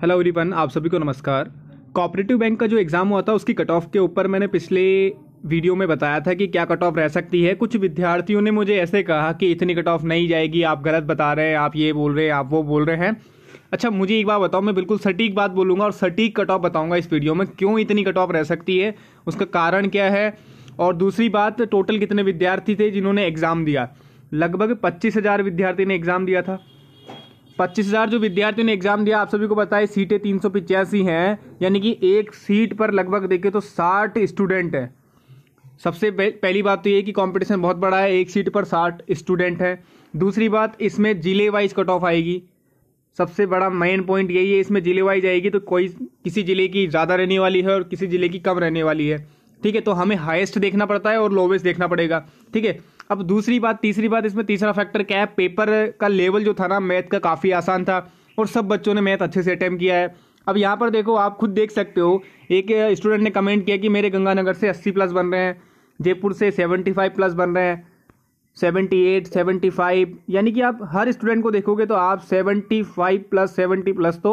hello everyone आप सभी को नमस्कार कॉपरेटिव बैंक का जो एग्ज़ाम हुआ था उसकी कट ऑफ के ऊपर मैंने पिछले वीडियो में बताया था कि क्या कट ऑफ रह सकती है कुछ विद्यार्थियों ने मुझे ऐसे कहा कि इतनी कट ऑफ नहीं जाएगी आप गलत बता रहे हैं आप ये बोल रहे हैं आप वो बोल रहे हैं अच्छा मुझे एक बात बताओ मैं बिल्कुल सटीक बात बोलूँगा और सटीक कट ऑफ बताऊँगा इस वीडियो में क्यों इतनी कट ऑफ रह सकती है उसका कारण क्या है और दूसरी बात टोटल कितने विद्यार्थी थे जिन्होंने एग्ज़ाम दिया लगभग पच्चीस विद्यार्थी ने एग्ज़ाम दिया था पच्चीस हज़ार जो विद्यार्थियों ने एग्जाम दिया आप सभी को बताए सीटें तीन सौ पिचासी हैं यानी कि एक सीट पर लगभग देखें तो साठ स्टूडेंट हैं सबसे पहली बात तो ये कि कंपटीशन बहुत बड़ा है एक सीट पर साठ स्टूडेंट है दूसरी बात इसमें ज़िले वाइज कट ऑफ आएगी सबसे बड़ा मेन पॉइंट यही है इसमें ज़िले वाइज आएगी तो कोई किसी ज़िले की ज़्यादा रहने वाली है और किसी ज़िले की कम रहने वाली है ठीक है तो हमें हाइस्ट देखना पड़ता है और लोवेस्ट देखना पड़ेगा ठीक है अब दूसरी बात तीसरी बात इसमें तीसरा फैक्टर क्या है पेपर का लेवल जो था ना मैथ का काफ़ी आसान था और सब बच्चों ने मैथ अच्छे से अटैम्प किया है अब यहाँ पर देखो आप खुद देख सकते हो एक स्टूडेंट ने कमेंट किया कि मेरे गंगानगर से अस्सी प्लस बन रहे हैं जयपुर से सेवेंटी फाइव प्लस बन रहे हैं सेवेंटी एट सेवेंटी फाइव यानी कि आप हर स्टूडेंट को देखोगे तो आप seventy five plus seventy plus तो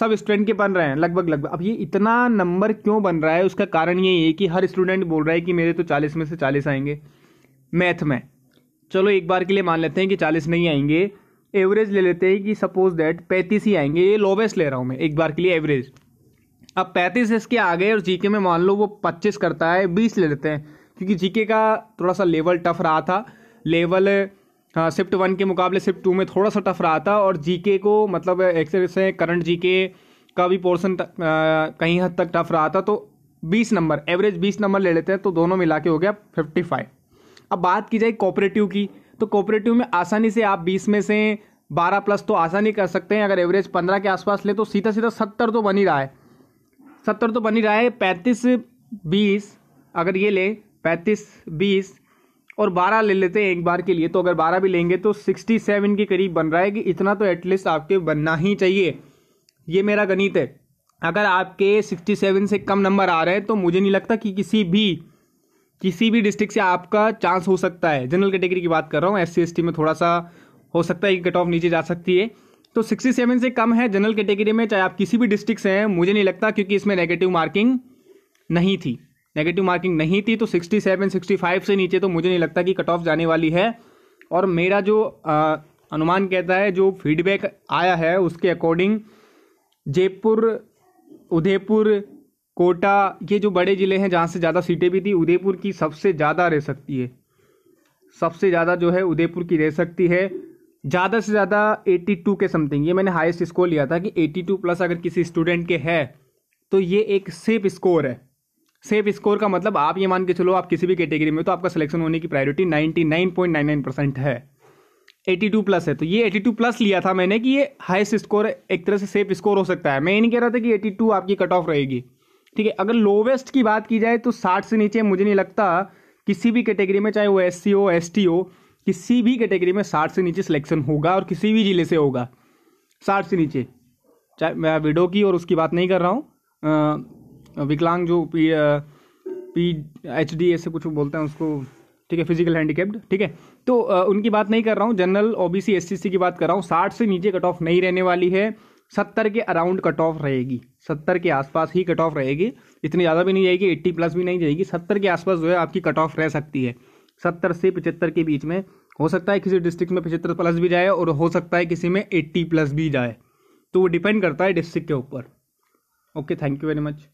सब स्टूडेंट के बन रहे हैं लगभग लगभग अब ये इतना नंबर क्यों बन रहा है उसका कारण यही है कि हर स्टूडेंट बोल रहा है कि मेरे तो चालीस में से चालीस आएंगे मैथ में चलो एक बार के लिए मान लेते हैं कि चालीस नहीं आएंगे एवरेज ले लेते हैं कि सपोज दैट पैंतीस ही आएंगे ये लोवेस्ट ले रहा हूँ मैं एक बार के लिए एवरेज अब पैंतीस इसके आ गए और जीके में मान लो वो पच्चीस करता है बीस ले लेते हैं क्योंकि जीके का थोड़ा सा लेवल टफ रहा था लेवल शिफ्ट वन के मुकाबले शिफ्ट टू में थोड़ा सा टफ रहा था और जीके को मतलब एक से करंट जीके का भी पोर्सन कहीं हद तक टफ रहा था तो बीस नंबर एवरेज बीस नंबर ले लेते हैं तो दोनों मिला के हो गया फिफ्टी फाइव अब बात की जाए कॉपरेटिव की तो कॉपरेटिव में आसानी से आप बीस में से बारह प्लस तो आसानी कर सकते हैं अगर एवरेज पंद्रह के आसपास ले तो सीधा सीधा सत्तर तो बन ही रहा है सत्तर तो बन ही रहा है पैंतीस बीस अगर ये ले पैंतीस बीस और बारह ले लेते हैं एक बार के लिए तो अगर बारह भी लेंगे तो सिक्सटी सेवन के करीब बन रहा है कि इतना तो एटलीस्ट आपके बनना ही चाहिए ये मेरा गणित है अगर आपके सिक्सटी सेवन से कम नंबर आ रहे हैं तो मुझे नहीं लगता कि किसी भी किसी भी डिस्ट्रिक्ट से आपका चांस हो सकता है जनरल कैटेगरी की बात कर रहा हूँ एस सी में थोड़ा सा हो सकता है कि कट ऑफ नीचे जा सकती है तो 67 से कम है जनरल कैटेगरी में चाहे आप किसी भी डिस्ट्रिक्ट से हैं मुझे नहीं लगता क्योंकि इसमें नेगेटिव मार्किंग नहीं थी नेगेटिव मार्किंग नहीं थी तो 67 65 से नीचे तो मुझे नहीं लगता कि कट ऑफ जाने वाली है और मेरा जो आ, अनुमान कहता है जो फीडबैक आया है उसके अकॉर्डिंग जयपुर उदयपुर कोटा ये जो बड़े ज़िले हैं जहाँ से ज़्यादा सीटें भी थी उदयपुर की सबसे ज़्यादा रह सकती है सबसे ज़्यादा जो है उदयपुर की रह सकती है ज़्यादा से ज़्यादा 82 के समथिंग ये मैंने हाईएस्ट स्कोर लिया था कि 82 प्लस अगर किसी स्टूडेंट के है तो ये एक सेफ स्कोर है सेफ स्कोर का मतलब आप ये मान के चलो आप किसी भी कैटेगरी में तो आपका सिलेक्शन होने की प्रायोरिटी नाइन्टी परसेंट है 82 प्लस है तो ये 82 प्लस लिया था मैंने कि ये हाईएस्ट स्कोर एक तरह से सेफ स्कोर हो सकता है मैं ये नहीं कह रहा था कि 82 आपकी कट ऑफ रहेगी ठीक है अगर लोवेस्ट की बात की जाए तो साठ से नीचे मुझे नहीं लगता किसी भी कैटेगरी में चाहे वो एस सी हो एस टी हो किसी भी कैटेगरी में साठ से नीचे सिलेक्शन होगा और किसी भी ज़िले से होगा साठ से नीचे चाहे मैं विडो की और उसकी बात नहीं कर रहा हूँ विकलांग जो पी आ, पी एच डी ऐसे कुछ बोलते हैं उसको ठीक है फिजिकल हैंडीकेप्ड ठीक है तो आ, उनकी बात नहीं कर रहा हूँ general O B C S C की बात कर रहा हूँ साठ से नीचे कट ऑफ नहीं रहने वाली है सत्तर के अराउंड कट ऑफ रहेगी सत्तर के आसपास ही कट ऑफ रहेगी इतनी ज़्यादा भी नहीं जाएगी एट्टी प्लस भी नहीं जाएगी सत्तर के आसपास जो है आपकी कट ऑफ रह सकती है सत्तर से पचहत्तर के बीच में हो सकता है किसी डिस्ट्रिक्ट में पचहत्तर प्लस भी जाए और हो सकता है किसी में एट्टी प्लस भी जाए तो वो डिपेंड करता है डिस्ट्रिक्ट के ऊपर okay thank you very much